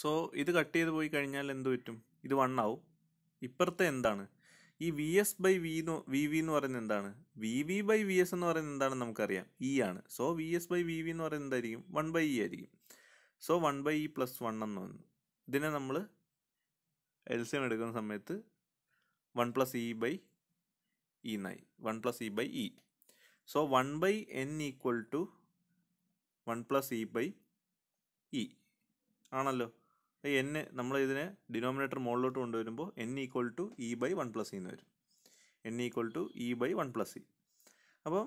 So ഇത് cut ചെയ്ത് പോയി കഴിഞ്ഞാൽ എന്ത് പറ്റും ഇത് വൺ ആവും ഇപ്പുറത്തെ എന്താണ് ഈ വി എസ് ബൈ വി എന്ന് വി വി എന്ന് പറയുന്നത് എന്താണ് V V by V S എന്ന് പറയുന്നത് എന്താണെന്ന് നമുക്കറിയാം ഇ e ആണ് so V S by V V എന്ന് പറയുന്നത് എന്തായിരിക്കും വൺ ബൈ ഇ ആയിരിക്കും so one by E plus one എന്ന് വന്നു ഇതിനെ നമ്മൾ എൽസിയം എടുക്കുന്ന സമയത്ത് one plus E by E എന്നായി one plus E by E so one by N equal to one plus E by E ആണല്ലോ എൻ നമ്മൾ ഇതിനെ ഡിനോമിനേറ്റർ മുകളിലോട്ട് കൊണ്ടുവരുമ്പോൾ N equal to E by one plus എന്ന് വരും N equal to E by one plus E അപ്പം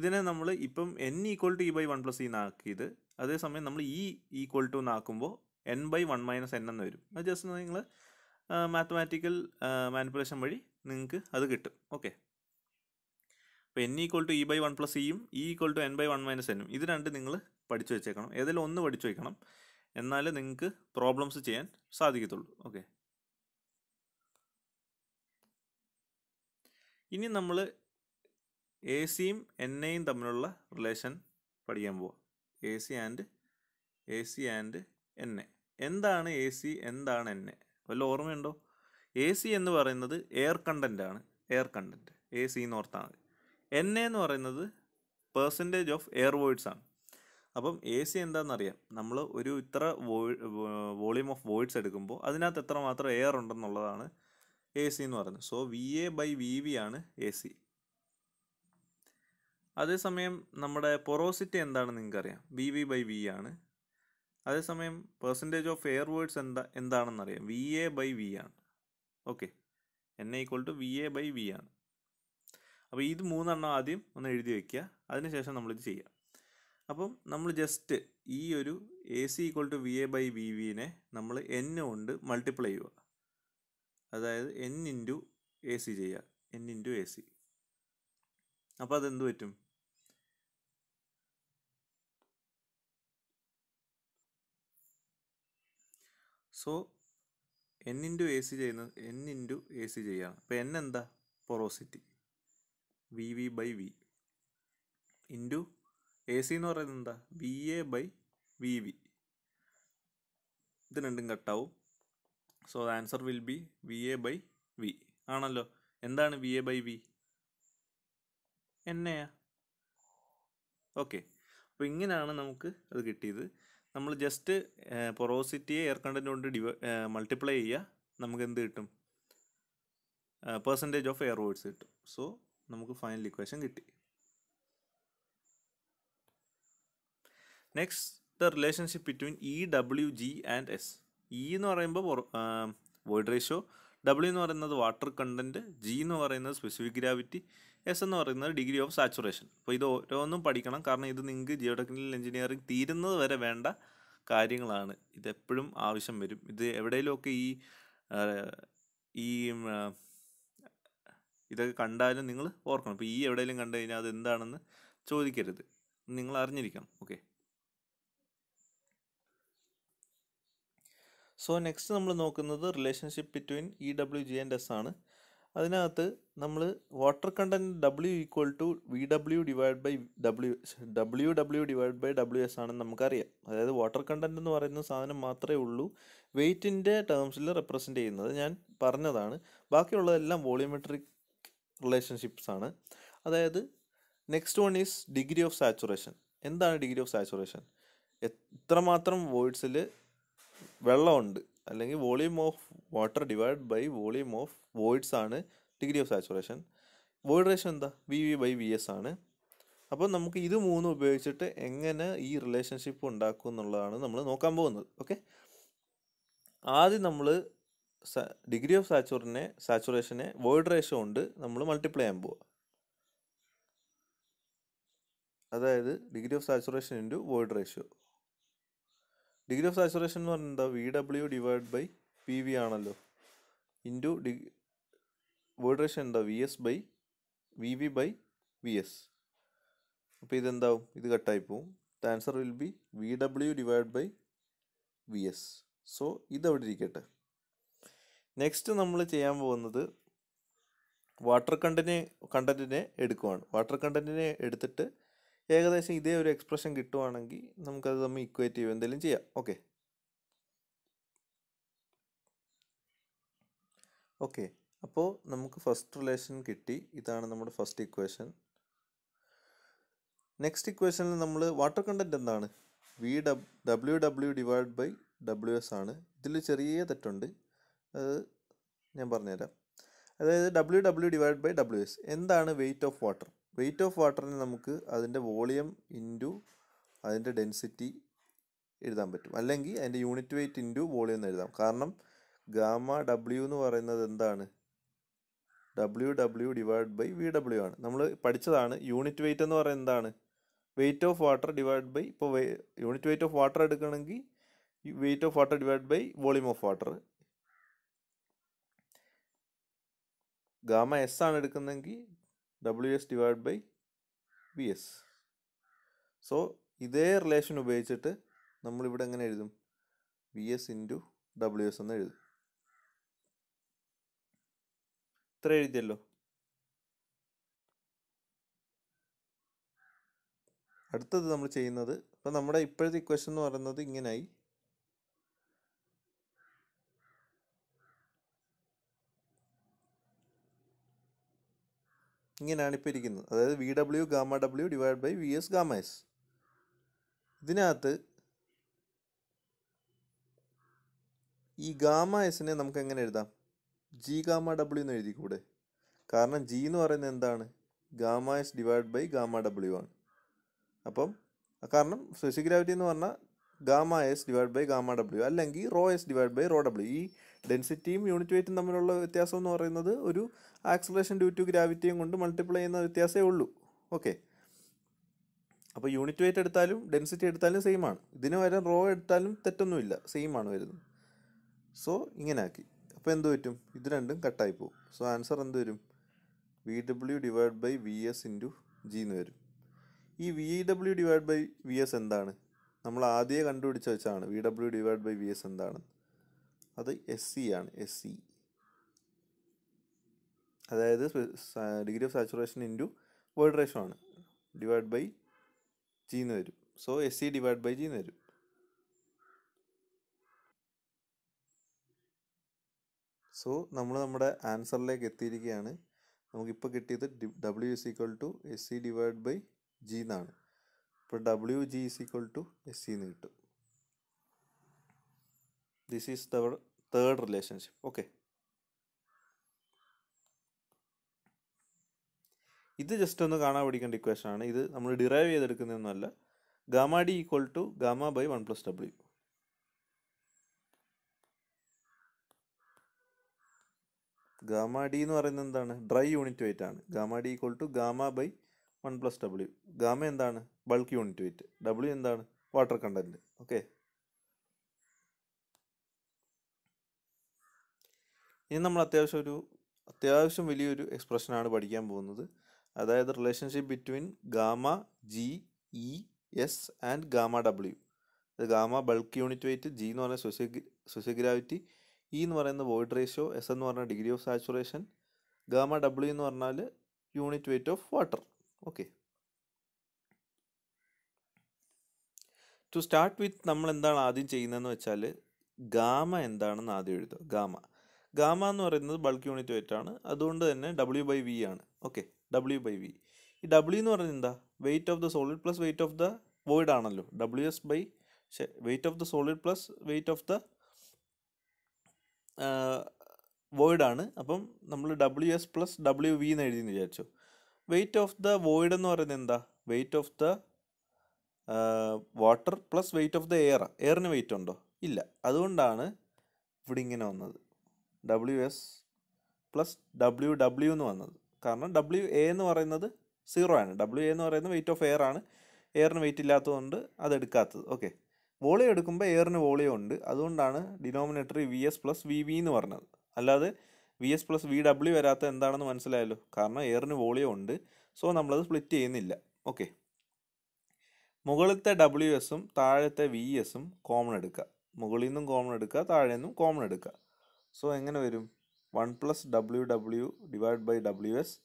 ഇതിനെ നമ്മൾ ഇപ്പം N equal to E by one plus E എന്നാക്കിയത് അതേസമയം നമ്മൾ ഇ e ഈക്വൽ ടു എന്നാക്കുമ്പോൾ N by one minus N എന്ന് വരും അത് ജസ്റ്റ് നിങ്ങൾ മാത്തമാറ്റിക്കൽ മാനിപ്പുലേഷൻ വഴി നിങ്ങൾക്ക് അത് കിട്ടും ഓക്കെ അപ്പോൾ N equal to E by one plus ഇയും E equal to N by one minus എനും ഇത് രണ്ട് നിങ്ങൾ പഠിച്ചു വെച്ചേക്കണം ഏതെങ്കിലും ഒന്ന് പഠിച്ചു വയ്ക്കണം എന്നാലേ നിങ്ങൾക്ക് പ്രോബ്ലംസ് ചെയ്യാൻ സാധിക്കത്തുള്ളൂ ഓക്കെ ഇനി നമ്മൾ എ സിയും എൻ എയും തമ്മിലുള്ള റിലേഷൻ പഠിക്കാൻ പോവാം A C and A C and N A എന്താണ് എ സി എന്താണ് എൻ എ വല്ല ഓർമ്മയുണ്ടോ എ സി എന്ന് പറയുന്നത് എയർ കണ്ടൻ്റ് ആണ് എയർ കണ്ടൻറ്റ് എ സി എന്ന് മതി എൻ എന്ന് പറയുന്നത് പെർസെൻറ്റേജ് ഓഫ് എയർ വോയിഡ്സ് ആണ് അപ്പം എ സി എന്താണെന്നറിയാം നമ്മൾ ഒരു ഇത്ര വോളിയൂം ഓഫ് വോയിഡ്സ് എടുക്കുമ്പോൾ അതിനകത്ത് എത്ര മാത്രം എയർ ഉണ്ടെന്നുള്ളതാണ് എ സി എന്ന് പറയുന്നത് so V A by V V ആണ് എ സി അതേസമയം നമ്മുടെ പൊറോസിറ്റി എന്താണെന്ന് നിങ്ങൾക്കറിയാം വി വി ബൈ വി ആണ് അതേസമയം പെർസെൻറ്റേജ് ഓഫ് എയർ വോയിഡ്സ് എന്താ എന്താണെന്നറിയാം വി എ ബൈ വി ആണ് okay N equal to V A by V ആണ് അപ്പോൾ ഇത് മൂന്നെണ്ണം ആദ്യം ഒന്ന് എഴുതി വയ്ക്കുക അതിനുശേഷം നമ്മളിത് ചെയ്യാം അപ്പം നമ്മൾ ജസ്റ്റ് ഈ ഒരു A C equal to V A by V വിനെ നമ്മൾ എൻ കൊണ്ട് മൾട്ടിപ്ലൈ ചെയ്യുക അതായത് എൻ ഇൻറ്റു എ സി ചെയ്യുക എൻ ഇൻറ്റു എ സി അപ്പോൾ അതെന്ത് പറ്റും so N into A C ചെയ്യുന്നത് എൻ ഇൻറ്റു എ സി ചെയ്യുകയാണ് അപ്പോൾ എൻ എന്താ porosity V V by V into A C എന്ന് പറയുന്നത് എന്താ V A by V V ഇത് രണ്ടും കട്ടാവും so answer will be V A by V ആണല്ലോ എന്താണ് വി എ ബൈ വി എന്നെയാ ഓക്കെ അപ്പോൾ ഇങ്ങനെയാണ് നമുക്ക് അത് കിട്ടിയത് നമ്മൾ ജസ്റ്റ് പൊറോസിറ്റിയെ എയർ കണ്ടൻറ്റ് കൊണ്ട് ഡിവ മൾട്ടിപ്ലൈ ചെയ്യുക നമുക്ക് എന്ത് കിട്ടും പെർസെൻറ്റേജ് ഓഫ് എയർ വേർഡ്സ് കിട്ടും സോ നമുക്ക് ഫൈനൽ ഇക്വേഷൻ കിട്ടി next the relationship between E W G and S E എന്ന് പറയുമ്പോൾ വോയിഡ് റേഷ്യോ ഡബ്ല്യു എന്ന് പറയുന്നത് വാട്ടർ കണ്ടൻറ്റ് ജി എന്ന് പറയുന്നത് സ്പെസിഫിക് ഗ്രാവിറ്റി എസ് എന്ന് പറയുന്നത് ഡിഗ്രി ഓഫ് സാച്ചുറേഷൻ അപ്പോൾ ഇത് ഓരോന്നും പഠിക്കണം കാരണം ഇത് നിങ്ങൾക്ക് ജിയോടെക്നിക്കൽ എഞ്ചിനീയറിംഗ് തീരുന്നത് വരെ വേണ്ട കാര്യങ്ങളാണ് ഇതെപ്പോഴും ആവശ്യം വരും ഇത് എവിടെയെങ്കിലുമൊക്കെ ഈ ഈ ഇതൊക്കെ കണ്ടാലും നിങ്ങൾ ഓർക്കണം അപ്പോൾ ഈ e എവിടെയെങ്കിലും കണ്ടു കഴിഞ്ഞാൽ അത് എന്താണെന്ന് ചോദിക്കരുത് നിങ്ങൾ അറിഞ്ഞിരിക്കണം ഓക്കെ സോ നെക്സ്റ്റ് നമ്മൾ നോക്കുന്നത് relationship between E W G and S ആണ് അതിനകത്ത് നമ്മൾ water content W equal to V W divide by W W W divide by W S ആണെന്ന് നമുക്കറിയാം അതായത് വാട്ടർ കണ്ടൻറ്റ് എന്ന് പറയുന്ന സാധനം മാത്രമേ ഉള്ളൂ വെയ്റ്റിൻ്റെ ടേംസിൽ റെപ്രസെൻ്റ് ചെയ്യുന്നത് ഞാൻ പറഞ്ഞതാണ് ബാക്കിയുള്ളതെല്ലാം വോളിയോമെട്രിക് റിലേഷൻഷിപ്സ് ആണ് അതായത് next one is degree of saturation എന്താണ് ഡിഗ്രി ഓഫ് സാച്ചുറേഷൻ എത്രമാത്രം വേഡ്സിൽ വെള്ളമുണ്ട് അല്ലെങ്കിൽ volume of water divide by volume of voids ആണ് ഡിഗ്രി ഓഫ് സാച്ചുറേഷൻ വോയിഡ് റേഷൻ എന്താ V V by V S ആണ് അപ്പോൾ നമുക്ക് ഇത് മൂന്നും ഉപയോഗിച്ചിട്ട് എങ്ങനെ ഈ റിലേഷൻഷിപ്പ് ഉണ്ടാക്കും എന്നുള്ളതാണ് നമ്മൾ നോക്കാൻ പോകുന്നത് ഓക്കെ ആദ്യം നമ്മൾ ഡിഗ്രി ഓഫ് സാച്ചുറിനെ സാച്ചുറേഷനെ വോയിഡ് റേഷ്യോ കൊണ്ട് നമ്മൾ മൾട്ടിപ്ലൈ ചെയ്യാൻ പോവുക അതായത് degree of saturation into void ratio degree of saturation എന്ന് പറഞ്ഞാൽ എന്താ V W divide by P V ആണല്ലോ ഇൻറ്റു ഡിഗ് വേർഡറേഷൻ എന്താ V S by V V by V S അപ്പോൾ ഇതെന്താവും ഇത് കട്ടായി പോവും the answer will be V W divide by V S so ഇതവിടെ ഇരിക്കട്ടെ നെക്സ്റ്റ് നമ്മൾ ചെയ്യാൻ പോകുന്നത് വാട്ടർ കണ്ടന്റ് കണ്ടന്റിനെ എടുക്കുവാണ് വാട്ടർ കണ്ടന്റിനെ എടുത്തിട്ട് ഏകദേശം ഇതേ ഒരു എക്സ്പ്രഷൻ കിട്ടുവാണെങ്കിൽ നമുക്കത് തമ്മിൽ ഇക്വേറ്റ് ചെയ്യുക എന്തെങ്കിലും ചെയ്യാം ഓക്കെ ഓക്കെ അപ്പോൾ നമുക്ക് ഫസ്റ്റ് റിലേഷൻ കിട്ടി ഇതാണ് നമ്മുടെ ഫസ്റ്റ് ഇക്വേഷൻ നെക്സ്റ്റ് ഇക്വേഷനിൽ നമ്മൾ വാട്ടർ കണ്ടൻറ്റ് എന്താണ് വി ഡബ് W W divide by W S ആണ് ഇതിൽ ചെറിയ തെറ്റുണ്ട് അത് ഞാൻ പറഞ്ഞുതരാം അതായത് W W divide by W S എന്താണ് weight of water weight of വാട്ടറിന് നമുക്ക് അതിൻ്റെ വോളിയം ഇൻറ്റു അതിൻ്റെ ഡെൻസിറ്റി എഴുതാൻ പറ്റും അല്ലെങ്കിൽ അതിൻ്റെ യൂണിറ്റ് വെയിറ്റ് ഇൻറ്റു വോളിയം എന്ന് എഴുതാം കാരണം ഗാമ ഡബ്ല്യു എന്ന് പറയുന്നത് എന്താണ് W W divide by V W ആണ് നമ്മൾ പഠിച്ചതാണ് യൂണിറ്റ് വെയിറ്റ് എന്ന് പറയുന്നത് എന്താണ് weight of water divide by ഇപ്പോൾ യൂണിറ്റ് വെയിറ്റ് ഓഫ് വാട്ടർ എടുക്കണമെങ്കിൽ weight of water divide by volume of water gamma S ആണ് എടുക്കുന്നതെങ്കിൽ WS divided by VS. So ഇതേ റിലേഷൻ ഉപയോഗിച്ചിട്ട് നമ്മളിവിടെ എങ്ങനെ എഴുതും V S into W S എന്ന് എഴുതും ഇത്ര എഴുതിയല്ലോ അടുത്തത് നമ്മൾ ചെയ്യുന്നത് ഇപ്പം നമ്മുടെ ഇപ്പോഴത്തെ ഇക്വഷൻ എന്ന് പറയുന്നത് ഇങ്ങനെയായി ഇങ്ങനെയാണ് ഇപ്പോൾ ഇരിക്കുന്നത് അതായത് V W gamma W divide by V S gamma S ഇതിനകത്ത് ഈ ഗാമ എസിനെ നമുക്ക് എങ്ങനെ എഴുതാം ജി ഗാമ ഡബ്ല്യു എന്ന് എഴുതി കൂടെ കാരണം ജി എന്ന് പറയുന്നത് എന്താണ് gamma S divide by gamma W ആണ് അപ്പം കാരണം സ്പെസിക് എന്ന് പറഞ്ഞാൽ gamma S divide by gamma W അല്ലെങ്കിൽ rho S divide by rho W ഈ ഡെൻസിറ്റിയും യൂണിറ്റ് വെയിറ്റും തമ്മിലുള്ള വ്യത്യാസം എന്ന് പറയുന്നത് ഒരു ആക്സലേഷൻ ഡ്യൂ ടു ഗ്രാവിറ്റിയും കൊണ്ട് മൾട്ടിപ്ലൈ ചെയ്യുന്ന വ്യത്യാസമേ ഉള്ളൂ ഓക്കെ അപ്പോൾ യൂണിറ്റ് വെയിറ്റ് എടുത്താലും ഡെൻസിറ്റി എടുത്താലും സെയിം ആണ് ഇതിന് വരെ റോ എടുത്താലും തെറ്റൊന്നുമില്ല സെയിം ആണ് വരുന്നത് സോ ഇങ്ങനെ ആക്കി അപ്പോൾ എന്ത് പറ്റും ഇത് രണ്ടും കട്ടായി പോകും സോ ആൻസർ എന്ത് വരും V W divide by V S into G എന്ന് വരും ഈ V W divide by V S എന്താണ് നമ്മൾ ആദ്യം കണ്ടുപിടിച്ച് വെച്ചാണ് V W divide by V S എന്താണ് അത് എസ് സി e ആണ് എസ് സി e. അതായത് degree of saturation into void ratio ആണ് ഡിവൈഡ് ബൈ ജി എന്ന് വരും so S C divide by G എന്ന് വരും സോ നമ്മൾ നമ്മുടെ ആൻസറിലേക്ക് എത്തിയിരിക്കുകയാണ് നമുക്കിപ്പോൾ കിട്ടിയത് W is equal to S C divide by G എന്നാണ് അപ്പോൾ W G is equal to S C എന്ന് കിട്ടും this is the other third relationship okay ഇത് ജസ്റ്റ് ഒന്ന് കാണാൻ പഠിക്കേണ്ട ഇക്വേഷൻ ആണ് ഇത് നമ്മൾ ഡിറൈവ് ചെയ്തെടുക്കുന്നതൊന്നുമല്ല gamma D equal to gamma by one plus W gamma D എന്ന് പറയുന്നത് എന്താണ് ഡ്രൈ യൂണിറ്റ് വെയിറ്റ് ആണ് gamma D equal to gamma by one plus W gamma എന്താണ് ബൾക്ക് യൂണിറ്റ് വെയിറ്റ് ഡബ്ല്യു എന്താണ് വാട്ടർ കണ്ടൻറ്റ് ഓക്കെ ഇനി നമ്മൾ അത്യാവശ്യം ഒരു അത്യാവശ്യം വലിയൊരു എക്സ്പ്രഷനാണ് പഠിക്കാൻ പോകുന്നത് അതായത് relationship between gamma G E S and gamma W gamma bulk unit weight G e എന്ന് പറയുന്ന സൊസ്യ ഗ്രാവിറ്റി ഇ എന്ന് പറയുന്ന വോയിഡ് റേഷ്യോ എസ് എന്ന് പറഞ്ഞ degree of saturation gamma W എന്ന് പറഞ്ഞാൽ unit weight of water okay to start with നമ്മൾ എന്താണ് ആദ്യം ചെയ്യുന്നതെന്ന് വെച്ചാൽ ഗാമ എന്താണെന്ന് ആദ്യം എഴുതുക ഗാമ ഗാമ എന്ന് പറയുന്നത് ബൾക്ക് യൂണിറ്റ് വെയിറ്റ് ആണ് അതുകൊണ്ട് തന്നെ ഡബ്ല്യു ബൈ വി ആണ് ഓക്കെ ഡബ്ല്യു ബൈ വി ഈ ഡബ്ല്യു എന്ന് പറയുന്നത് എന്താ weight of the solid plus weight of the void ആണല്ലോ W S by weight of the solid plus weight of the void ആണ് അപ്പം നമ്മൾ W S plus W V എന്ന് എഴുതിയെന്ന് വിചാരിച്ചു വെയ്റ്റ് ഓഫ് ദ വോയിഡ് എന്ന് പറയുന്നത് എന്താ weight of the water plus weight of the air എയറിന് വെയ്റ്റ് ഉണ്ടോ ഇല്ല അതുകൊണ്ടാണ് ഇവിടെ ഇങ്ങനെ വന്നത് W S plus W W എന്ന് വന്നത് കാരണം ഡബ്ല്യു എ എന്ന് പറയുന്നത് സീറോ ആണ് ഡബ്ല്യു എ എന്ന് പറയുന്നത് വെയ്റ്റ് ഓഫ് എയർ ആണ് എയറിന് വെയിറ്റ് ഇല്ലാത്തതുകൊണ്ട് അത് എടുക്കാത്തത് ഓക്കെ വോളിയം എടുക്കുമ്പോൾ എയറിന് വോളിയം ഉണ്ട് അതുകൊണ്ടാണ് ഡിനോമിനേറ്ററി V S plus V V എന്ന് പറഞ്ഞത് അല്ലാതെ V S plus V W വരാത്ത എന്താണെന്ന് മനസ്സിലായല്ലോ കാരണം എയറിന് വോളിയം ഉണ്ട് സോ നമ്മളത് സ്പ്ലിറ്റ് ചെയ്യുന്നില്ല ഓക്കെ മുകളിലത്തെ ഡബ്ല്യു എസും താഴത്തെ വി എസും കോമൺ എടുക്കുക മുകളിൽ നിന്നും കോമൺ എടുക്കുക താഴെ നിന്നും കോമൺ എടുക്കുക സോ എങ്ങനെ വരും one plus W W divide by W S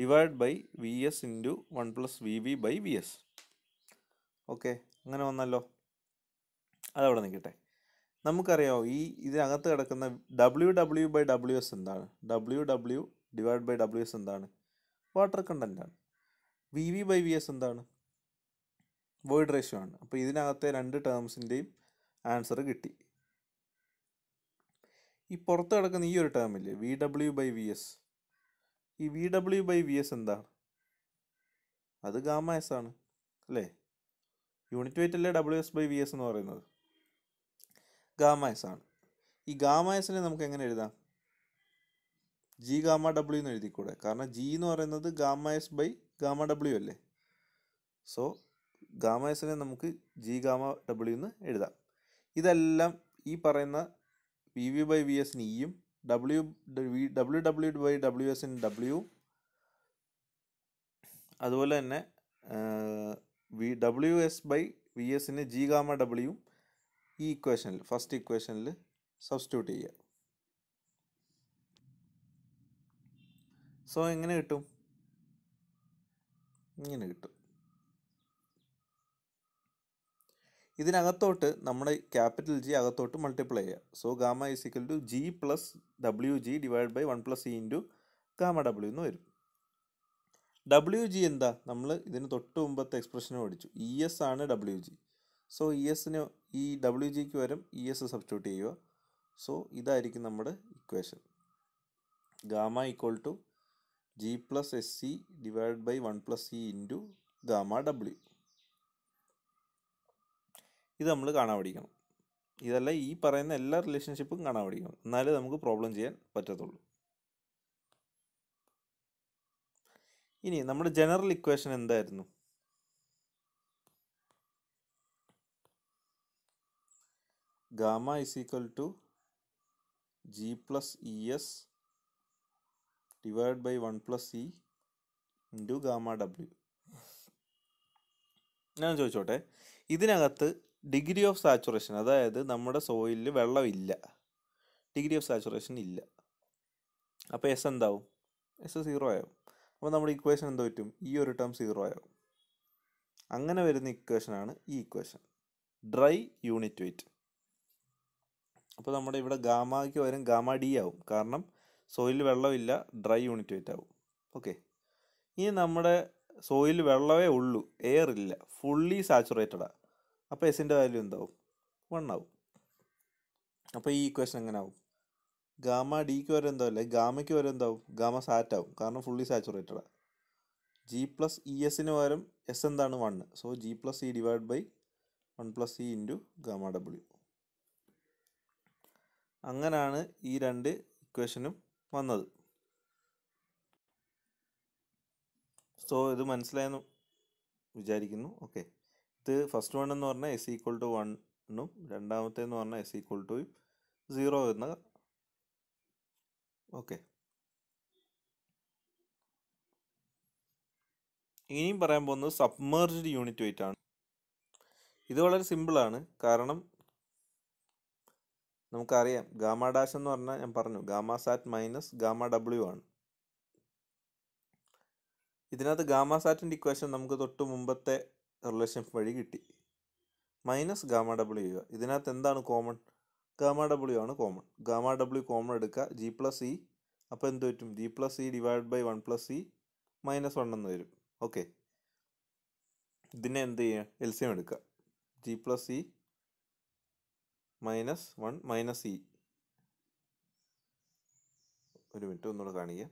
divide by V S into one plus V V by V S okay അങ്ങനെ വന്നല്ലോ അതവിടെ നിൽക്കട്ടെ നമുക്കറിയാമോ ഈ ഇതിനകത്ത് കിടക്കുന്ന W W by W S എന്താണ് W W divide by W S എന്താണ് വാട്ടർ കണ്ടൻറ്റാണ് V V by V S എന്താണ് വോയിഡ് റേഷ്യോ ആണ് അപ്പോൾ ഇതിനകത്തെ രണ്ട് ടേംസിൻ്റെയും ആൻസർ കിട്ടി ഈ പുറത്ത് കിടക്കുന്ന ഈ ഒരു ടേമില്ലേ V W by V S ഈ V W by V S എന്താണ് അത് ഗാമ എസ് ആണ് അല്ലേ യൂണിറ്റ് വെയിറ്റ് അല്ലേ W S by V S എന്ന് പറയുന്നത് ഗാമ എസ് ആണ് ഈ ഗാമ എസിനെ നമുക്ക് എങ്ങനെ എഴുതാം ജി ഗാമ ഡബ്ല്യു എന്ന് എഴുതിക്കൂടെ കാരണം ജി എന്ന് പറയുന്നത് gamma S by gamma W അല്ലേ സോ ഗാമ എസിനെ നമുക്ക് ജി ഗാമ ഡബ്ല്യു എന്ന് എഴുതാം ഇതെല്ലാം ഈ പറയുന്ന V V by V S ഇയും W W W by W in W അതുപോലെ തന്നെ V W S by V എസിന് ജി ഗാമ ഡബ്ല്യു ഈ ഇക്വേഷനിൽ ഫസ്റ്റ് ഇക്വേഷനിൽ സബ്സ്റ്റിറ്റ്യൂട്ട് ചെയ്യുക സോ എങ്ങനെ കിട്ടും ഇങ്ങനെ കിട്ടും ഇതിനകത്തോട്ട് നമ്മുടെ ക്യാപിറ്റൽ ജി അകത്തോട്ട് മൾട്ടിപ്ലൈ ചെയ്യുക so gamma is equal to G plus W G divide by one plus E into gamma W എന്ന് വരും ഡബ്ല്യു ജി എന്താ നമ്മൾ ഇതിന് തൊട്ട് മുമ്പത്തെ എക്സ്പ്രഷനും പഠിച്ചു ഇ e എസ് ആണ് ഡബ്ല്യു ജി സോ ഇ എസിന് ഈ ഡബ്ല്യു ജിക്ക് വരും ഇ എസ് സബ്സ്റ്റിറ്റ്യൂട്ട് ചെയ്യുക സോ ഇതായിരിക്കും നമ്മുടെ equation gamma equal to G plus S C divide by one plus C into gamma W ഇത് നമ്മൾ കാണാൻ പഠിക്കണം ഇതല്ല ഈ പറയുന്ന എല്ലാ റിലേഷൻഷിപ്പും കാണാൻ പഠിക്കണം എന്നാലേ നമുക്ക് പ്രോബ്ലം ചെയ്യാൻ പറ്റത്തുള്ളൂ ഇനി നമ്മുടെ ജനറൽ ഇക്വേഷൻ എന്തായിരുന്നു gamma is equal to G plus E S divide by one plus E into gamma W ഞാൻ ചോദിച്ചോട്ടെ ഇതിനകത്ത് ഡിഗ്രി ഓഫ് സാച്ചുറേഷൻ അതായത് നമ്മുടെ സോയിലിൽ വെള്ളമില്ല ഡിഗ്രി ഓഫ് സാച്ചുറേഷൻ ഇല്ല അപ്പോൾ എസ് എന്താവും എസ് സീറോ ആവും അപ്പോൾ നമ്മുടെ ഇക്വേഷൻ എന്ത് പറ്റും ഈ e ഒരു ടേം സീറോ ആവും അങ്ങനെ വരുന്ന ഇക്വേഷനാണ് ഈ ഇക്വേഷൻ ഡ്രൈ യൂണിറ്റ് വെയിറ്റ് അപ്പോൾ നമ്മുടെ ഇവിടെ ഗാമയ്ക്ക് പകരം ഗാമ ഡി ആവും കാരണം സോയിലിൽ വെള്ളമില്ല ഡ്രൈ യൂണിറ്റ് വെയിറ്റ് ആവും ഓക്കെ ഇനി നമ്മുടെ സോയിലിൽ വെള്ളമേ ഉള്ളൂ എയർ ഇല്ല ഫുള്ളി സാച്ചുറേറ്റഡാണ് അപ്പോൾ എസിൻ്റെ വാല്യൂ എന്താവും വൺ ആവും അപ്പോൾ ഈ ഇക്വേഷൻ എങ്ങനെ ആവും ഗാമ ഡിക്ക് വരെ എന്തോ അല്ലേ ഗാമയ്ക്ക് വരെ എന്താവും ഗാമ സാറ്റ് ആവും കാരണം ഫുള്ളി സാച്ചുറേറ്റഡാണ് ജി പ്ലസ് ഇ എസിന് പകരം എസ് എന്താണ് one so G plus E divide by one plus E into gamma W അങ്ങനെയാണ് ഈ രണ്ട് ഇക്വേഷനും വന്നത് സോ ഇത് മനസ്സിലായെന്ന് വിചാരിക്കുന്നു ഓക്കെ ഇത് ഫസ്റ്റ് വൺ എന്ന് പറഞ്ഞാൽ എസ് ഈക്വൾ ടു വണ്ണും രണ്ടാമത്തെ എന്ന് പറഞ്ഞാൽ എസ് ഈക്വൾ ടു സീറോ എന്ന ഓക്കെ ഇനിയും പറയാൻ പോകുന്നത് സബ്മേർജ്ഡ് യൂണിറ്റ് വെയിറ്റ് ആണ് ഇത് വളരെ സിമ്പിളാണ് കാരണം നമുക്കറിയാം ഗാമ ഡാഷ് എന്ന് പറഞ്ഞാൽ ഞാൻ പറഞ്ഞു gamma sat minus gamma W ആണ് ഇതിനകത്ത് ഗാമ സാറ്റിൻ്റെ ഇക്വേഷൻ നമുക്ക് തൊട്ട് മുമ്പത്തെ റിലേഷൻ വഴി കിട്ടി മൈനസ് ഗാമ ഡബ്ല്യു ഇതിനകത്ത് എന്താണ് കോമൺ ഗാമ ഡബ്ല്യു ആണ് കോമൺ ഗാമ ഡബ്ല്യു കോമൺ എടുക്കുക ജി പ്ലസ് ഇ അപ്പോൾ എന്ത് പറ്റും G plus E divide by one plus E minus one എന്ന് വരും ഓക്കെ ഇതിനെ എന്ത് ചെയ്യുക എം എടുക്കുക G plus E minus one minus E ഒരു മിനിറ്റ് ഒന്നുകൂടെ കാണിക്കാം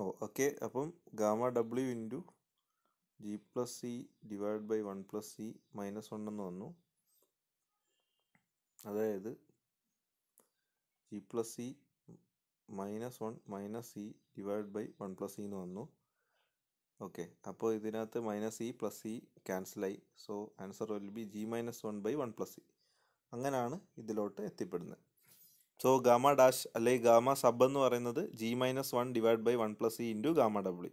ഓ ഓക്കെ അപ്പം gamma W into G plus C divide by one plus C minus one എന്ന് വന്നു അതായത് G plus C minus one minus C divide by one plus C എന്ന് വന്നു ഓക്കെ അപ്പോൾ ഇതിനകത്ത് മൈനസ് സി പ്ലസ് സി ക്യാൻസലായി so answer will be G minus one by one plus C അങ്ങനെയാണ് ഇതിലോട്ട് എത്തിപ്പെടുന്നത് സോ ഗാമ ഡാഷ് അല്ലെങ്കിൽ gamma sub എന്ന് പറയുന്നത് G minus one divide by one plus E into gamma W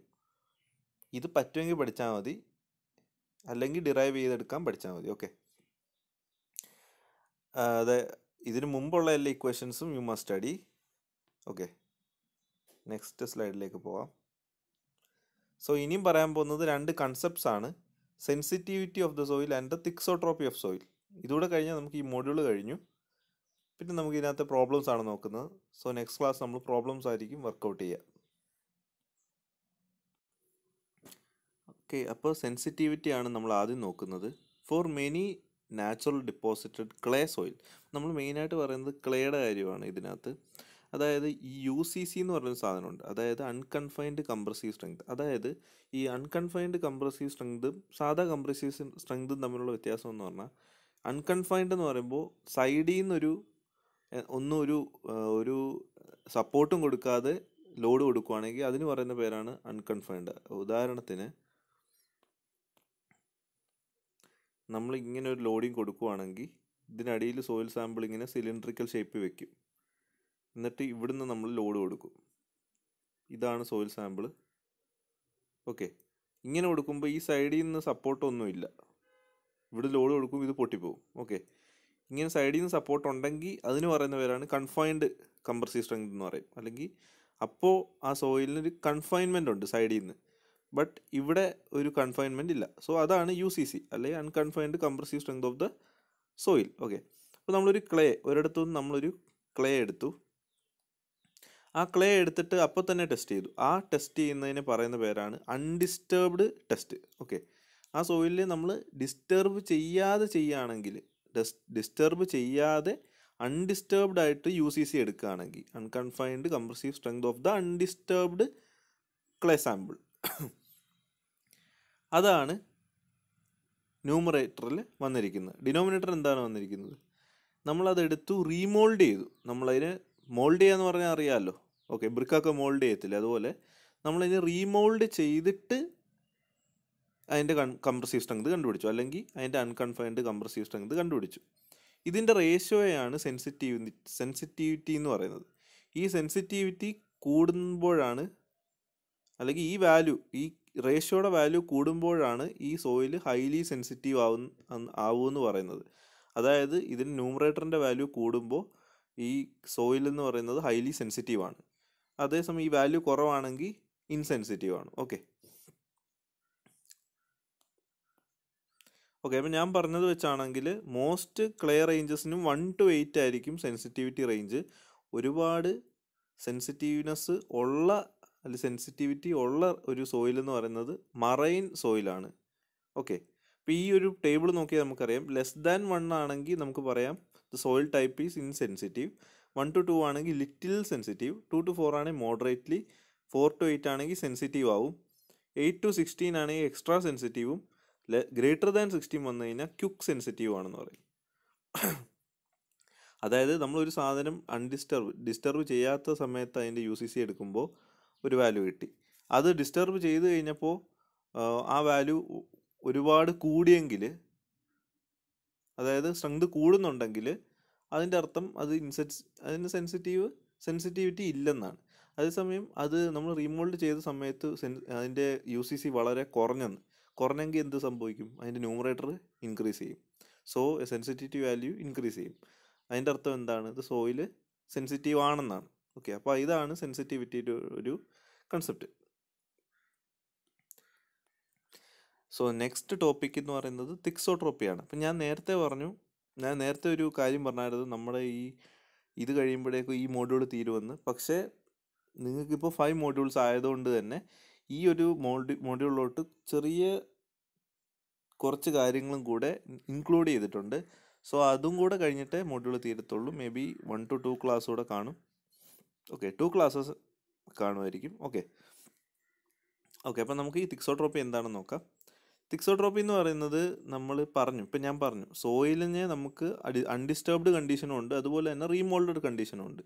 ഇത് പറ്റുമെങ്കിൽ പഠിച്ചാൽ മതി അല്ലെങ്കിൽ ഡിറൈവ് ചെയ്തെടുക്കാൻ പഠിച്ചാൽ മതി ഓക്കെ അത് ഇതിനു മുമ്പുള്ള എല്ലാ ഇക്വേഷൻസും you must study okay next സ്ലൈഡിലേക്ക് പോവാം സോ ഇനിയും പറയാൻ പോകുന്നത് രണ്ട് കൺസെപ്റ്റ്സ് ആണ് sensitivity of the soil and the thixotropy of soil ഇതുകൂടെ കഴിഞ്ഞാൽ നമുക്ക് ഈ മൊഡ്യൂൾ കഴിഞ്ഞു പിന്നെ നമുക്ക് ഇതിനകത്ത് പ്രോബ്ലംസ് ആണ് നോക്കുന്നത് സോ നെക്സ്റ്റ് ക്ലാസ് നമ്മൾ പ്രോബ്ലംസ് ആയിരിക്കും വർക്കൗട്ട് ചെയ്യുക ഓക്കെ അപ്പോൾ സെൻസിറ്റിവിറ്റി ആണ് നമ്മൾ ആദ്യം നോക്കുന്നത് for many natural deposited clay soil നമ്മൾ മെയിനായിട്ട് പറയുന്നത് ക്ലേയുടെ കാര്യമാണ് ഇതിനകത്ത് അതായത് ഈ യു സി സി എന്ന് പറയുന്ന സാധനമുണ്ട് അതായത് അൺകൺഫൈൻഡ് കംപ്രസീവ് സ്ട്രെങ്ത് അതായത് ഈ അൺകൺഫൈൻഡ് കംപ്രസീവ് സ്ട്രെങ്തും സാധാ കംപ്രസീവ് സ്ട്രെങ്തും തമ്മിലുള്ള വ്യത്യാസം എന്ന് പറഞ്ഞാൽ അൺകൺഫൈൻഡ് എന്ന് പറയുമ്പോൾ സൈഡിൽ നിന്നൊരു ഒന്നും ഒരു ഒരു സപ്പോർട്ടും കൊടുക്കാതെ ലോഡ് കൊടുക്കുവാണെങ്കിൽ അതിന് പറയുന്ന പേരാണ് അൺകൺഫൈൻഡ് ഉദാഹരണത്തിന് നമ്മൾ ഇങ്ങനെ ഒരു ലോഡിങ് കൊടുക്കുവാണെങ്കിൽ ഇതിനടിയിൽ സോയിൽ സാമ്പിൾ ഇങ്ങനെ സിലിണ്ട്രിക്കൽ ഷേപ്പിൽ വെക്കും എന്നിട്ട് ഇവിടുന്ന് നമ്മൾ ലോഡ് കൊടുക്കും ഇതാണ് സോയിൽ സാമ്പിൾ ഓക്കെ ഇങ്ങനെ കൊടുക്കുമ്പോൾ ഈ സൈഡിൽ നിന്ന് സപ്പോർട്ടൊന്നുമില്ല ഇവിടെ ലോഡ് കൊടുക്കും ഇത് പൊട്ടിപ്പോകും ഓക്കെ ഇങ്ങനെ സൈഡിൽ നിന്ന് സപ്പോർട്ട് ഉണ്ടെങ്കിൽ അതിന് പറയുന്ന പേരാണ് കൺഫൈൻഡ് കംപ്രസീവ് സ്ട്രെങ്ത് എന്ന് പറയും അല്ലെങ്കിൽ അപ്പോൾ ആ സോയിലിനൊരു കൺഫൈൻമെൻ്റ് ഉണ്ട് സൈഡിൽ നിന്ന് ബട്ട് ഇവിടെ ഒരു കൺഫൈൻമെൻ്റ് ഇല്ല സോ അതാണ് യു സി സി അല്ലെങ്കിൽ unconfined compressive strength of the soil okay അപ്പോൾ നമ്മളൊരു ക്ലേ ഒരിടത്തു നിന്ന് നമ്മളൊരു ക്ലേ എടുത്തു ആ ക്ലേ എടുത്തിട്ട് അപ്പോൾ തന്നെ ടെസ്റ്റ് ചെയ്തു ആ ടെസ്റ്റ് ചെയ്യുന്നതിന് പറയുന്ന പേരാണ് അൺഡിസ്റ്റർബ്ഡ് ടെസ്റ്റ് ഓക്കെ ആ സോയിലിനെ നമ്മൾ ഡിസ്റ്റർബ് ചെയ്യാതെ ചെയ്യുകയാണെങ്കിൽ ഡിസ്റ്റർബ് ചെയ്യാതെ അൺഡിസ്റ്റർബ്ഡ് ആയിട്ട് യു സി സി എടുക്കുകയാണെങ്കിൽ unconfined compressive strength of the undisturbed clay sample അതാണ് ന്യൂമറേറ്ററിൽ വന്നിരിക്കുന്നത് ഡിനോമിനേറ്റർ എന്താണ് വന്നിരിക്കുന്നത് നമ്മളതെടുത്തു റീമോൾഡ് ചെയ്തു നമ്മളതിന് മോൾഡ് ചെയ്യാന്ന് പറഞ്ഞാൽ അറിയാമല്ലോ ഓക്കെ ബ്രിക്കൊക്കെ മോൾഡ് ചെയ്യത്തില്ല അതുപോലെ നമ്മളതിനെ റീമോൾഡ് ചെയ്തിട്ട് അതിൻ്റെ കൺ കംപ്രസീവ് സ്ട്രെങ്ത് കണ്ടുപിടിച്ചു അല്ലെങ്കിൽ അതിൻ്റെ അൺകൺഫൈൻഡ് കംപ്രസീവ് സ്ട്രെങ്ത് കണ്ടുപിടിച്ചു ഇതിൻ്റെ റേഷ്യോയാണ് സെൻസിറ്റീവ് സെൻസിറ്റിവിറ്റി എന്ന് പറയുന്നത് ഈ സെൻസിറ്റിവിറ്റി കൂടുമ്പോഴാണ് അല്ലെങ്കിൽ ഈ വാല്യൂ ഈ റേഷ്യോയുടെ വാല്യൂ കൂടുമ്പോഴാണ് ഈ സോയിൽ ഹൈലി സെൻസിറ്റീവ് ആവും ആവുമെന്ന് പറയുന്നത് അതായത് ഇതിന് ന്യൂമറേറ്ററിൻ്റെ വാല്യൂ കൂടുമ്പോൾ ഈ സോയിൽ എന്ന് പറയുന്നത് ഹൈലി സെൻസിറ്റീവ് ആണ് അതേസമയം ഈ വാല്യൂ കുറവാണെങ്കിൽ ഇൻസെൻസിറ്റീവ് ആണ് ഓക്കെ ഓക്കെ അപ്പം ഞാൻ പറഞ്ഞത് വെച്ചാണെങ്കിൽ മോസ്റ്റ് ക്ലിയർ റേഞ്ചസിനും വൺ ടു എയ്റ്റ് ആയിരിക്കും സെൻസിറ്റിവിറ്റി റേഞ്ച് ഒരുപാട് സെൻസിറ്റീവ്നെസ് ഉള്ള അല്ലെ സെൻസിറ്റിവിറ്റി ഉള്ള ഒരു സോയിൽ എന്ന് പറയുന്നത് മറൈൻ സോയിലാണ് ഓക്കെ അപ്പോൾ ഈ ഒരു ടേബിൾ നോക്കിയാൽ നമുക്കറിയാം ലെസ് ദാൻ വൺ ആണെങ്കിൽ നമുക്ക് പറയാം the soil type is insensitive one to two ആണെങ്കിൽ little sensitive two to four ആണെങ്കിൽ മോഡറേറ്റ്ലി ഫോർ ടു എയ്റ്റ് ആണെങ്കിൽ സെൻസിറ്റീവ് ആവും എയ്റ്റ് ടു സിക്സ്റ്റീൻ ആണെങ്കിൽ എക്സ്ട്രാ സെൻസിറ്റീവും ഗ്രേറ്റർ ദാൻ സിക്സ്റ്റീൻ വന്നു കഴിഞ്ഞാൽ ക്യുക്ക് സെൻസിറ്റീവ് ആണെന്ന് പറയും അതായത് നമ്മളൊരു സാധനം അൺഡിസ്റ്റർബ് ഡിസ്റ്റർബ് ചെയ്യാത്ത സമയത്ത് അതിൻ്റെ യു സി സി എടുക്കുമ്പോൾ ഒരു വാല്യൂ കിട്ടി അത് ഡിസ്റ്റർബ് ചെയ്ത് കഴിഞ്ഞപ്പോൾ ആ വാല്യൂ ഒരുപാട് കൂടിയെങ്കിൽ അതായത് സ്ട്രെങ്ത് കൂടുന്നുണ്ടെങ്കിൽ അതിൻ്റെ അർത്ഥം അത് ഇൻസെറ്റ് അതിന് സെൻസിറ്റീവ് സെൻസിറ്റിവിറ്റി ഇല്ലെന്നാണ് അതേസമയം അത് നമ്മൾ റീമോൾഡ് ചെയ്ത സമയത്ത് സെൻ അതിൻ്റെ യു സി സി വളരെ കുറഞ്ഞെന്ന് കുറഞ്ഞെങ്കിൽ എന്ത് സംഭവിക്കും അതിൻ്റെ ന്യൂമറേറ്റർ ഇൻക്രീസ് ചെയ്യും സോ സെൻസിറ്റിവിറ്റി വാല്യൂ ഇൻക്രീസ് ചെയ്യും അതിൻ്റെ അർത്ഥം എന്താണ് ഇത് സോയിൽ സെൻസിറ്റീവ് ആണെന്നാണ് ഓക്കെ അപ്പോൾ ഇതാണ് സെൻസിറ്റിവിറ്റിയുടെ ഒരു കൺസെപ്റ്റ് സോ നെക്സ്റ്റ് ടോപ്പിക് എന്ന് പറയുന്നത് തിക്സോട്രോപ്പിയാണ് അപ്പം ഞാൻ നേരത്തെ പറഞ്ഞു ഞാൻ നേരത്തെ ഒരു കാര്യം പറഞ്ഞായിരുന്നു നമ്മുടെ ഈ ഇത് കഴിയുമ്പോഴേക്കും ഈ മോഡ്യൂൾ തീരുമെന്ന് പക്ഷേ നിങ്ങൾക്കിപ്പോൾ ഫൈവ് മോഡ്യൂൾസ് ആയതുകൊണ്ട് തന്നെ ഈ ഒരു മോഡ്യൂളിലോട്ട് ചെറിയ കുറച്ച് കാര്യങ്ങളും കൂടെ ഇൻക്ലൂഡ് ചെയ്തിട്ടുണ്ട് സോ അതും കൂടെ കഴിഞ്ഞിട്ടേ മൊഡ്യൂൾ തീരത്തുള്ളൂ may be one to two class കൂടെ കാണും ഓക്കെ ടു ക്ലാസ്സസ് കാണുമായിരിക്കും ഓക്കെ ഓക്കെ അപ്പം നമുക്ക് ഈ തിക്സോട്രോപ്പി എന്താണെന്ന് നോക്കാം തിക്സോട്രോപ്പി എന്ന് പറയുന്നത് നമ്മൾ പറഞ്ഞു ഇപ്പം ഞാൻ പറഞ്ഞു സോയിലിന് നമുക്ക് അഡി അൺഡിസ്റ്റർബ്ഡ് കണ്ടീഷനും ഉണ്ട് അതുപോലെ തന്നെ റീമോൾഡ് കണ്ടീഷനും ഉണ്ട്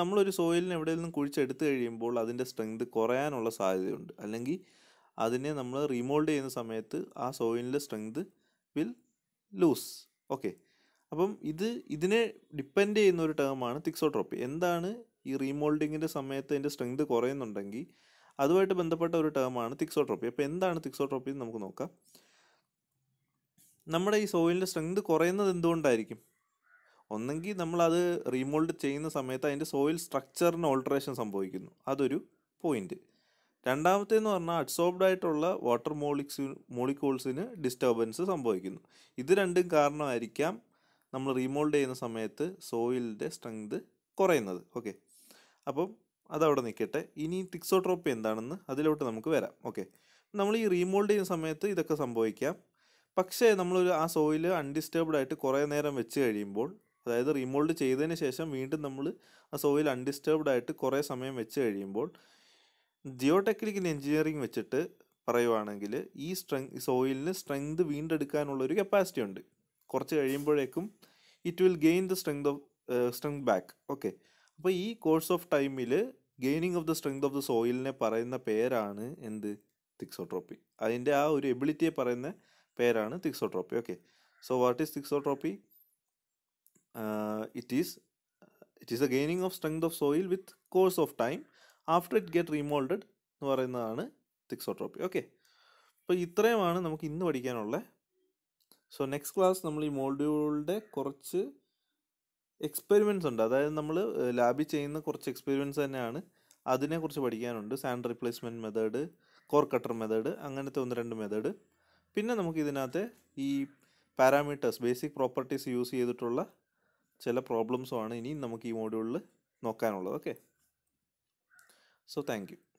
നമ്മളൊരു സോയിലിന് എവിടെ നിന്നും കുഴിച്ചെടുത്ത് കഴിയുമ്പോൾ അതിൻ്റെ സ്ട്രെങ്ത് കുറയാനുള്ള സാധ്യതയുണ്ട് അല്ലെങ്കിൽ അതിനെ നമ്മൾ റീമോൾഡ് ചെയ്യുന്ന സമയത്ത് ആ സോയിലിൻ്റെ സ്ട്രെങ്ത് വിൽ ലൂസ് ഓക്കെ അപ്പം ഇത് ഇതിനെ ഡിപ്പെൻഡ് ചെയ്യുന്ന ഒരു ടേമാണ് തിക്സോട്രോപ്പി എന്താണ് ഈ റീമോൾഡിങ്ങിൻ്റെ സമയത്ത് അതിൻ്റെ സ്ട്രെങ്ത് കുറയുന്നുണ്ടെങ്കിൽ അതുമായിട്ട് ബന്ധപ്പെട്ട ഒരു ടേമാണ് തിക്സോട്രോപ്പി അപ്പോൾ എന്താണ് തിക്സോട്രോപ്പി എന്ന് നമുക്ക് നോക്കാം നമ്മുടെ ഈ സോയിലിൻ്റെ സ്ട്രെങ്ത് കുറയുന്നത് എന്തുകൊണ്ടായിരിക്കും ഒന്നെങ്കിൽ നമ്മളത് റീമോൾഡ് ചെയ്യുന്ന സമയത്ത് അതിൻ്റെ സോയിൽ സ്ട്രക്ചറിന് ഓൾട്രേഷൻ സംഭവിക്കുന്നു അതൊരു പോയിന്റ് രണ്ടാമത്തേന്ന് പറഞ്ഞാൽ അഡ്സോർബ്ഡ് ആയിട്ടുള്ള വാട്ടർ മോളിക്സ് മോളിക്കോൾസിന് ഡിസ്റ്റർബൻസ് സംഭവിക്കുന്നു ഇത് രണ്ടും കാരണമായിരിക്കാം നമ്മൾ റീമോൾഡ് ചെയ്യുന്ന സമയത്ത് സോയിലിൻ്റെ സ്ട്രെങ്ത് കുറയുന്നത് ഓക്കെ അപ്പം അതവിടെ നിൽക്കട്ടെ ഇനി തിക്സോട്രോപ്പി എന്താണെന്ന് അതിലോട്ട് നമുക്ക് വരാം ഓക്കെ നമ്മൾ ഈ റീമോൾഡ് ചെയ്യുന്ന സമയത്ത് ഇതൊക്കെ സംഭവിക്കാം പക്ഷേ നമ്മളൊരു ആ സോയിൽ അൺഡിസ്റ്റർബ്ഡ് ആയിട്ട് കുറേ നേരം വെച്ച് കഴിയുമ്പോൾ അതായത് റീമോൾഡ് ചെയ്തതിന് ശേഷം വീണ്ടും നമ്മൾ ആ സോയിൽ അൺഡിസ്റ്റർബ്ഡ് ആയിട്ട് കുറേ സമയം വെച്ച് കഴിയുമ്പോൾ ജിയോ ടെക്നിക്കൽ എഞ്ചിനീയറിംഗ് വെച്ചിട്ട് പറയുവാണെങ്കിൽ ഈ സ്ട്രെങ് സോയിലിന് സ്ട്രെങ്ത് വീണ്ടെടുക്കാനുള്ള ഒരു കപ്പാസിറ്റി ഉണ്ട് കുറച്ച് കഴിയുമ്പോഴേക്കും it will gain the strength of strength back okay അപ്പോൾ ഈ കോഴ്സ് ഓഫ് ടൈമിൽ gaining of the strength of the സോയിലിനെ പറയുന്ന പേരാണ് എന്ത് തിക്സോട്രോപ്പി അതിൻ്റെ ആ ഒരു എബിലിറ്റിയെ പറയുന്ന പേരാണ് thixotropy okay so what is thixotropy it is it is a gaining of strength of soil with course of time after it get remolded എന്ന് പറയുന്നതാണ് തിക്സോട്രോപ്പി ഓക്കെ അപ്പോൾ ഇത്രയുമാണ് നമുക്ക് ഇന്ന് പഠിക്കാനുള്ളത് സോ നെക്സ്റ്റ് ക്ലാസ് നമ്മൾ ഈ മോൾഡ്യൂളുടെ കുറച്ച് എക്സ്പെരിമെൻസ് ഉണ്ട് അതായത് നമ്മൾ ലാബിൽ ചെയ്യുന്ന കുറച്ച് എക്സ്പെരിമെൻസ് തന്നെയാണ് അതിനെക്കുറിച്ച് പഠിക്കാനുണ്ട് sand replacement method core cutter method അങ്ങനത്തെ ഒന്ന് രണ്ട് മെത്തേഡ് പിന്നെ നമുക്ക് ഇതിനകത്ത് ഈ പാരാമീറ്റേഴ്സ് ബേസിക് പ്രോപ്പർട്ടീസ് യൂസ് ചെയ്തിട്ടുള്ള ചില പ്രോബ്ലംസുമാണ് ഇനി നമുക്ക് ഈ മോഡ്യൂളിൽ നോക്കാനുള്ളത് ഓക്കെ So thank you.